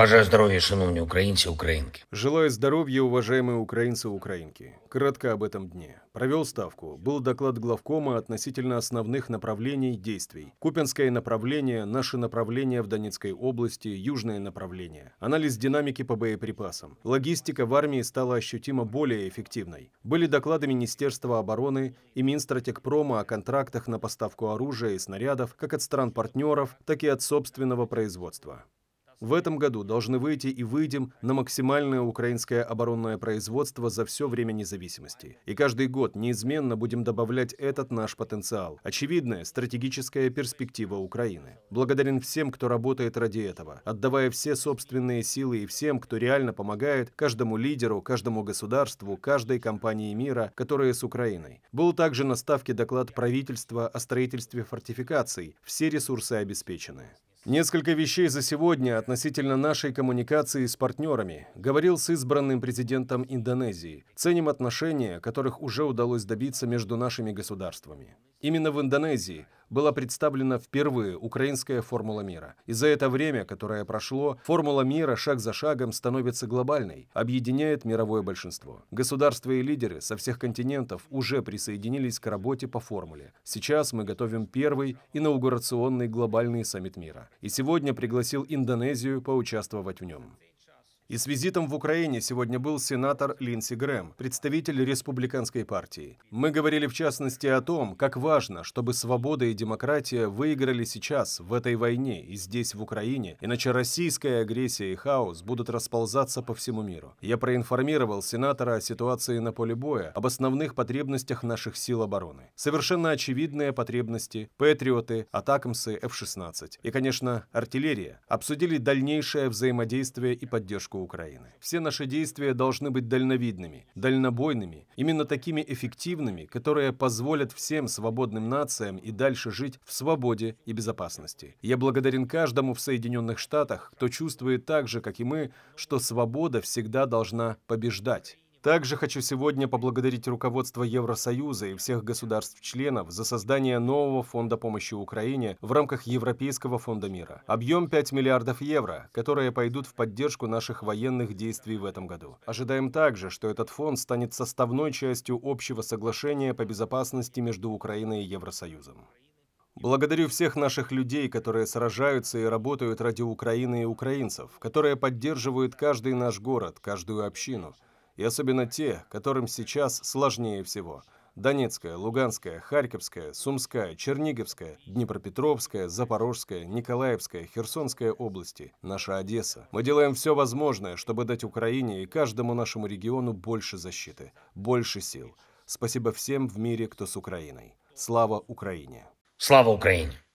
Бажаю здоров'я, шановні українці, украинки. Желаю здоровья, уважаемые украинцы, украинки. Кратко об этом дне. Провел ставку. Был доклад главкома относительно основных направлений действий. Купинское направление, наше направление в Донецкой области, южное направление. Анализ динамики по боеприпасам. Логистика в армии стала ощутимо более эффективной. Были доклады Министерства обороны и Минстратегпрома о контрактах на поставку оружия и снарядов как от стран-партнеров, так и от собственного производства. В этом году должны выйти и выйдем на максимальное украинское оборонное производство за все время независимости. И каждый год неизменно будем добавлять этот наш потенциал. Очевидная стратегическая перспектива Украины. Благодарен всем, кто работает ради этого, отдавая все собственные силы и всем, кто реально помогает каждому лидеру, каждому государству, каждой компании мира, которые с Украиной. Был также на ставке доклад правительства о строительстве фортификаций. Все ресурсы обеспечены. Несколько вещей за сегодня относительно нашей коммуникации с партнерами. Говорил с избранным президентом Индонезии. Ценим отношения, которых уже удалось добиться между нашими государствами. Именно в Индонезии была представлена впервые украинская формула мира. И за это время, которое прошло, формула мира шаг за шагом становится глобальной, объединяет мировое большинство. Государства и лидеры со всех континентов уже присоединились к работе по формуле. Сейчас мы готовим первый инаугурационный глобальный саммит мира. И сегодня пригласил Индонезию поучаствовать в нем. И с визитом в Украине сегодня был сенатор Линдси Грэм, представитель республиканской партии. Мы говорили в частности о том, как важно, чтобы свобода и демократия выиграли сейчас, в этой войне и здесь, в Украине, иначе российская агрессия и хаос будут расползаться по всему миру. Я проинформировал сенатора о ситуации на поле боя, об основных потребностях наших сил обороны. Совершенно очевидные потребности – патриоты, атакамсы, F-16 и, конечно, артиллерия. Обсудили дальнейшее взаимодействие и поддержку Украины. Все наши действия должны быть дальновидными, дальнобойными, именно такими эффективными, которые позволят всем свободным нациям и дальше жить в свободе и безопасности. Я благодарен каждому в Соединенных Штатах, кто чувствует так же, как и мы, что свобода всегда должна побеждать. Также хочу сегодня поблагодарить руководство Евросоюза и всех государств-членов за создание нового фонда помощи Украине в рамках Европейского фонда мира. Объем 5 миллиардов евро, которые пойдут в поддержку наших военных действий в этом году. Ожидаем также, что этот фонд станет составной частью общего соглашения по безопасности между Украиной и Евросоюзом. Благодарю всех наших людей, которые сражаются и работают ради Украины и украинцев, которые поддерживают каждый наш город, каждую общину – и особенно те, которым сейчас сложнее всего – Донецкая, Луганская, Харьковская, Сумская, Черниговская, Днепропетровская, Запорожская, Николаевская, Херсонская области, наша Одесса. Мы делаем все возможное, чтобы дать Украине и каждому нашему региону больше защиты, больше сил. Спасибо всем в мире, кто с Украиной. Слава Украине! Слава Украине!